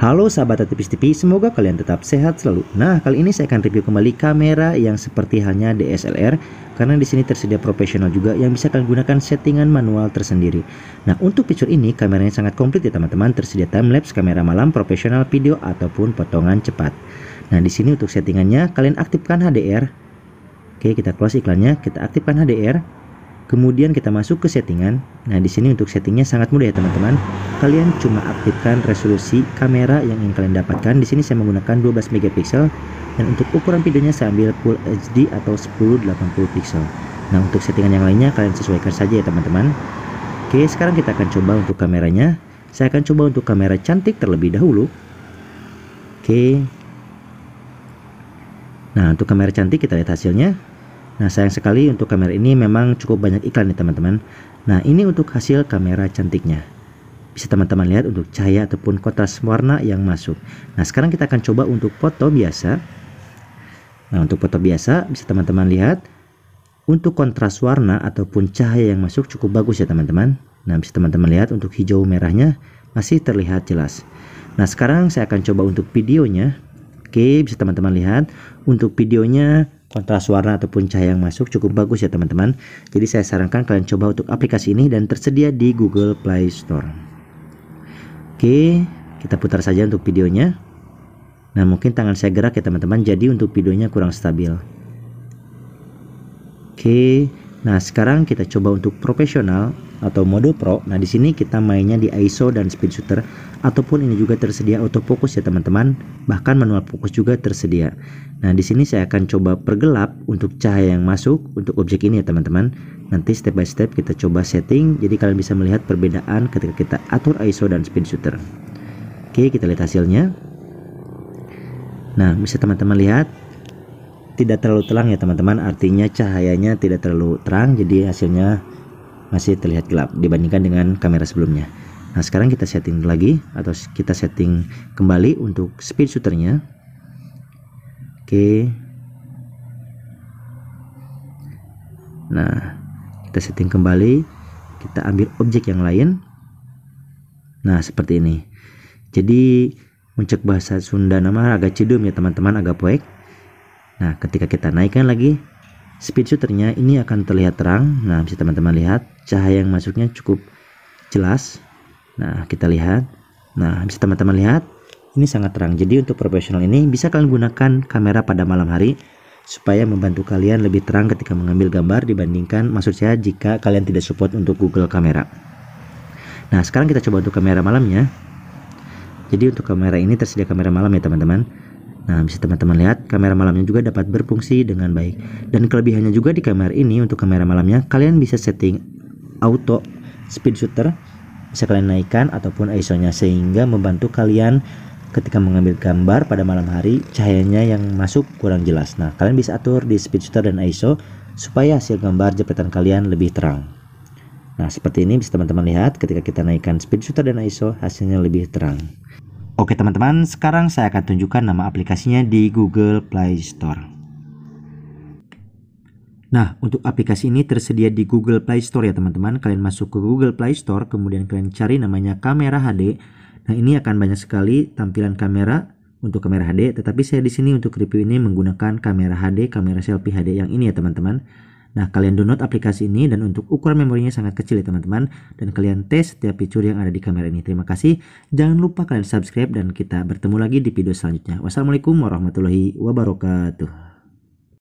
Halo sahabat tipis TV, semoga kalian tetap sehat selalu. Nah, kali ini saya akan review kembali kamera yang seperti halnya DSLR karena di sini tersedia profesional juga yang bisa kalian gunakan settingan manual tersendiri. Nah, untuk fitur ini kameranya sangat komplit ya teman-teman, tersedia timelapse, kamera malam, profesional video ataupun potongan cepat. Nah, di sini untuk settingannya kalian aktifkan HDR. Oke, kita close iklannya, kita aktifkan HDR. Kemudian kita masuk ke settingan. Nah, di sini untuk settingnya sangat mudah ya, teman-teman. Kalian cuma aktifkan resolusi kamera yang ingin kalian dapatkan. Di sini saya menggunakan 12 megapiksel dan untuk ukuran videonya saya ambil full HD atau 1080 pixel. Nah, untuk settingan yang lainnya kalian sesuaikan saja ya, teman-teman. Oke, sekarang kita akan coba untuk kameranya. Saya akan coba untuk kamera cantik terlebih dahulu. Oke. Nah, untuk kamera cantik kita lihat hasilnya. Nah sayang sekali untuk kamera ini memang cukup banyak iklan nih teman-teman. Nah ini untuk hasil kamera cantiknya. Bisa teman-teman lihat untuk cahaya ataupun kontras warna yang masuk. Nah sekarang kita akan coba untuk foto biasa. Nah untuk foto biasa bisa teman-teman lihat. Untuk kontras warna ataupun cahaya yang masuk cukup bagus ya teman-teman. Nah bisa teman-teman lihat untuk hijau merahnya masih terlihat jelas. Nah sekarang saya akan coba untuk videonya. Oke bisa teman-teman lihat untuk videonya kontras warna ataupun cahaya yang masuk cukup bagus ya teman-teman. Jadi saya sarankan kalian coba untuk aplikasi ini dan tersedia di Google Play Store. Oke, kita putar saja untuk videonya. Nah mungkin tangan saya gerak ya teman-teman, jadi untuk videonya kurang stabil. Oke, Nah, sekarang kita coba untuk profesional atau mode pro. Nah, di sini kita mainnya di ISO dan speed shooter ataupun ini juga tersedia autofocus ya teman-teman, bahkan manual fokus juga tersedia. Nah, di sini saya akan coba pergelap untuk cahaya yang masuk untuk objek ini ya teman-teman. Nanti step by step kita coba setting jadi kalian bisa melihat perbedaan ketika kita atur ISO dan speed shooter. Oke, kita lihat hasilnya. Nah, bisa teman-teman lihat tidak terlalu terang ya teman-teman artinya cahayanya tidak terlalu terang jadi hasilnya masih terlihat gelap dibandingkan dengan kamera sebelumnya nah sekarang kita setting lagi atau kita setting kembali untuk speed shooternya oke nah kita setting kembali kita ambil objek yang lain nah seperti ini jadi muncak bahasa Sunda nama agak cedum ya teman-teman agak poek Nah, ketika kita naikkan lagi speed shooternya, ini akan terlihat terang. Nah, bisa teman-teman lihat cahaya yang masuknya cukup jelas. Nah, kita lihat. Nah, bisa teman-teman lihat ini sangat terang. Jadi untuk profesional ini bisa kalian gunakan kamera pada malam hari supaya membantu kalian lebih terang ketika mengambil gambar dibandingkan maksud saya jika kalian tidak support untuk Google Kamera. Nah, sekarang kita coba untuk kamera malamnya. Jadi untuk kamera ini tersedia kamera malam ya teman-teman. Nah, bisa teman-teman lihat, kamera malamnya juga dapat berfungsi dengan baik. Dan kelebihannya juga di kamera ini untuk kamera malamnya, kalian bisa setting auto speed shooter, bisa kalian naikkan ataupun ISO-nya sehingga membantu kalian ketika mengambil gambar pada malam hari cahayanya yang masuk kurang jelas. Nah, kalian bisa atur di speed shooter dan ISO supaya hasil gambar jepretan kalian lebih terang. Nah, seperti ini bisa teman-teman lihat ketika kita naikkan speed shooter dan ISO hasilnya lebih terang. Oke teman-teman, sekarang saya akan tunjukkan nama aplikasinya di Google Play Store. Nah, untuk aplikasi ini tersedia di Google Play Store ya teman-teman. Kalian masuk ke Google Play Store, kemudian kalian cari namanya kamera HD. Nah, ini akan banyak sekali tampilan kamera untuk kamera HD, tetapi saya di sini untuk review ini menggunakan kamera HD, kamera selfie HD yang ini ya teman-teman. Nah, kalian download aplikasi ini dan untuk ukuran memorinya sangat kecil ya teman-teman. Dan kalian tes setiap fitur yang ada di kamera ini. Terima kasih. Jangan lupa kalian subscribe dan kita bertemu lagi di video selanjutnya. Wassalamualaikum warahmatullahi wabarakatuh.